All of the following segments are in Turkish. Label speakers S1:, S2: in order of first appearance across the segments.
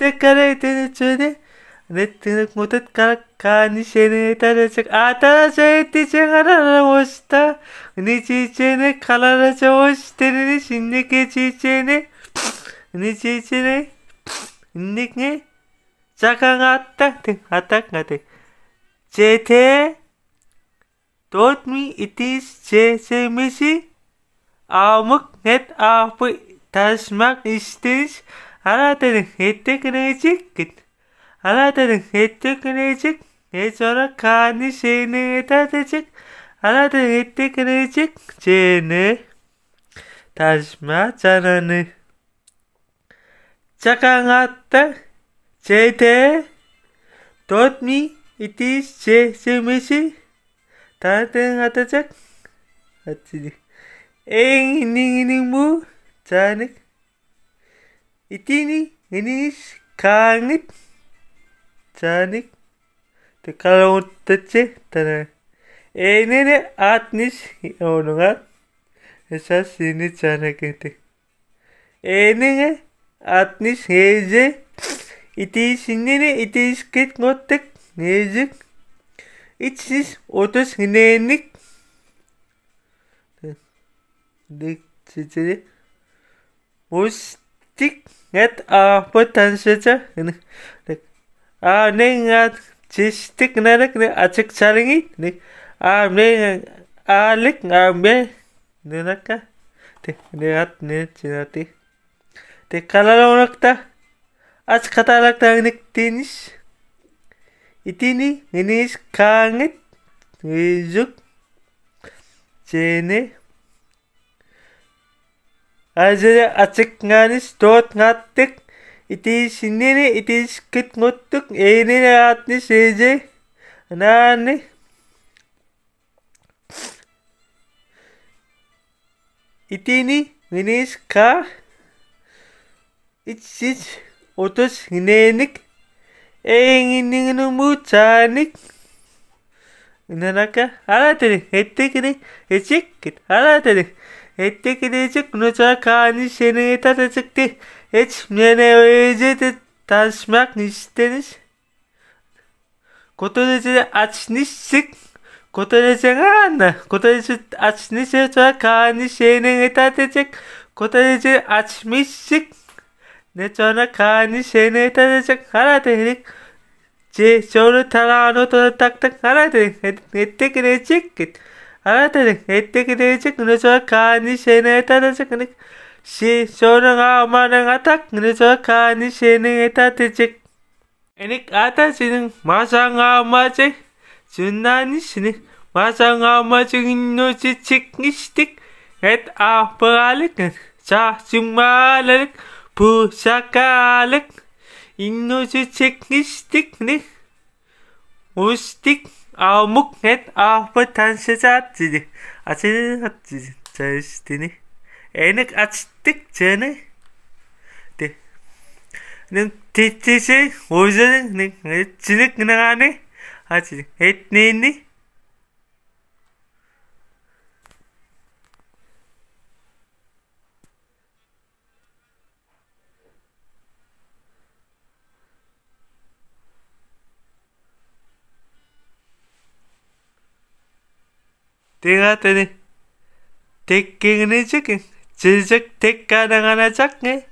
S1: tekrar içine netlik mutat kalkan şeyini taracak ataracak ettiğin karar hoşta ni çiçeğine kalaracak hoş tenini şimdiki çiçeğine ni çiçeğine indik ne çakan attak tek attak atek çete dört mi itiş çeçemesi amık net apı taşmak istiş 알아들은 해뜨끈해지끝 알아들은 해뜨끈해직 내저러 가니 신의 다대직 알아들은 해뜨끈해직 제네 다시마 자라느 자강아따 제대 дотми итиш че семеши таатэн атачак атсини эн нин нин му цаник itini neniş karnip çanik tekarautaçe tane enene atniş onuğa. esas sini çanak ete enene atniş heyce itiş nene itiş kit ngottek neycik içsiz otuz hinenik dik çiçeği Mustik Net a putan saja ini. A neng a cistik nerek ne a cek caringi ne. A neng a lek a be neraka. Te neat ne cinati. Te kalala onak ta. As kata lak ta nek tinis. Itini ngenis kanget. Ngejuk. Cene Azere açık naniş dört nattık. İti sinini iti skit nuttuk. Eğri rahatlı seyce. Nani. ni minis ka. İç iç. Otuz hinenik. Eğinin numu çanik. Nanaka halatını ettikini. Eçikkit halatını. ettekidecek nucakhani seni yetatecekti. Etmene ö ğ e c e d e taşmak isteniş. Kotorece açnişsik. Kotorece ne anla. Kotorece açnişe nucakhani seni yetatecek. Kotorece açmışsik. Ne sonra kani seni yetatecek. Hala tehlik. Ce sonra talano tonu taktık. Hala tehlik. Ettekidecek g i e 알았다는 에뜨기를 찍으려줘 가니 쉐네 따라서 그는 시 쇼능아 마능아 딱 그려줘 가니 쉐네 따뜻직 에닉 아따지는 마상아 마직 준나니 시는 마상아 마직 노지 찍니시틱 엣 아빠알릭은 자 정말알릭 부샤카알릭 인노지 찍니시틱 오스틱 Amuk o h e t avatan o sejahtini a ç h k t ı çeşitini Enik açtık c i n ı De Nın titisi o ğ i z u n Nın Çılık nın anı Açık etneni 대가더니대깽은지금지적대가나가나작네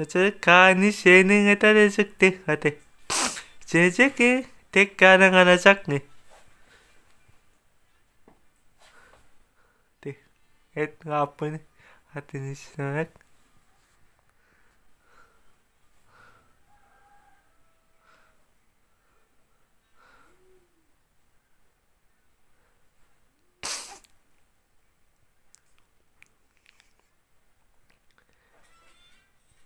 S1: 저가니세능에따라적대하대제제게대가나가나작네대애가아프네하더니시원하게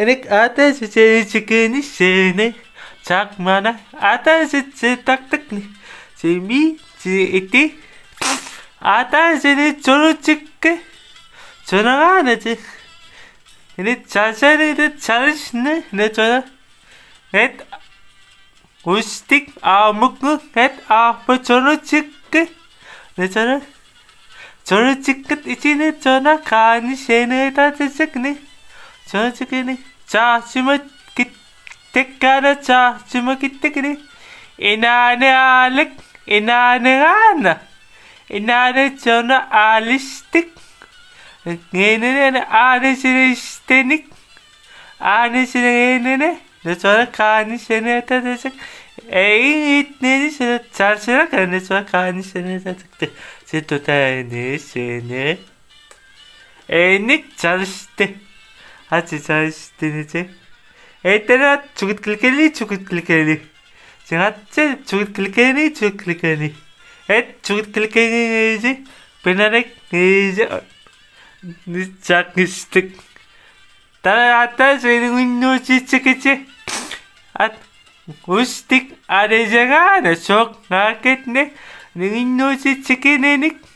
S1: Erik ateşi çıkın işine Çakmana ateşi taktık ne Şimdi iti 아따시니 졸지게 전화가 안 되지. 네 자세히 네 잘하시네 네 전화. 넷 우스틱 아무그 넷 아프 졸지게 네 전화. 졸지게 이제 네 전화 가니 세네 다지지네 졸지게네. Çarşıma gittik ana çarşıma gittik ne? İnane alık inane ana. İnane sonra alıştık. Yenene anesini istenik. Anesini yenene. Ne sonra kani seni atacak. Eğit neydi seni çarşıra kadar ne sonra kani seni atacaktı. Sen tutayını seni. Enik çalıştı. 아 진짜 대니지 에때라 죽을 클릭해니 죽을 클릭해니 제가 제 죽을 클릭해니 죽을 클릭해니 에 죽을 클릭해니지 베나렉 이제 어. 작스틱 따라따 저희는 노지 치키치 아 우스틱 아래제가 네, 내 네, 쇼크 나겠네 능인 노지 치키네닉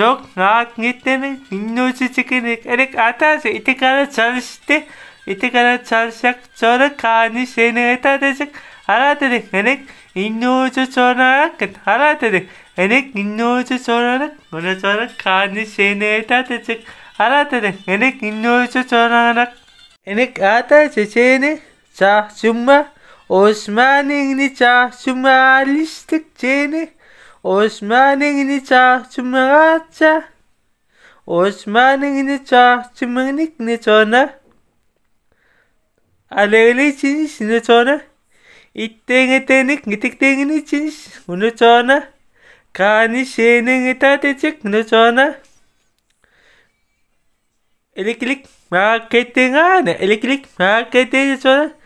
S1: çok hakikaten minnocu çıkarak erek atarsa itikara çalıştı. İtikara çalışacak sonra kani şeyini etadacak. Hara dedik erek minnocu çoğunarak hara dedik. Erek minnocu çoğunarak ona sonra kani şeyini etadacak. Hara dedik erek minnocu çoğunarak. Erek atarsa şeyini çağ Osman'ın çağ alıştık şeyini. Osman'ın çarçımıratça Osman'ın çarçımırnik ne çona Alevli içiniş ne çona İtteğin etenik nitikteğin içiniş ne çona Kani şeyinin itatecek ne çona Elektrik marketing ne elektrik marketing ne çona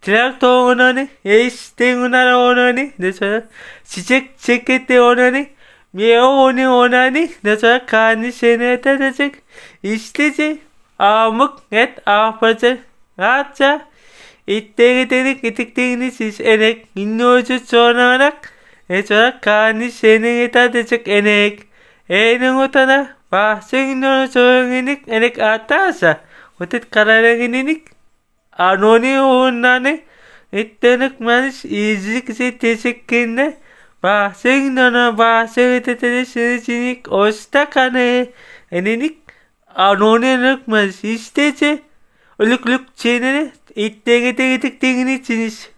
S1: 트랙터 오너니 에이스테 ne 오너니 내저 지책 제케테 오너니 미에오 오니 ne 내저 카니 세네테 제책 이스테지 amık et ahpacı rahatça itleri dedik itiklerini siz enek innocu çoğunarak ne olarak kani seni yeter diyecek enek enin otana bahçe innocu çoğunarak enek atasa, otet kararı gidinik Anoni uğrundanı İttanık manış iyilik ise teşekkürüne bahsen dana bahsen tetene sürecinik osta kanı enenik anoni nık manış istece ölük lük çenene ittenge tege tek tengini çiniş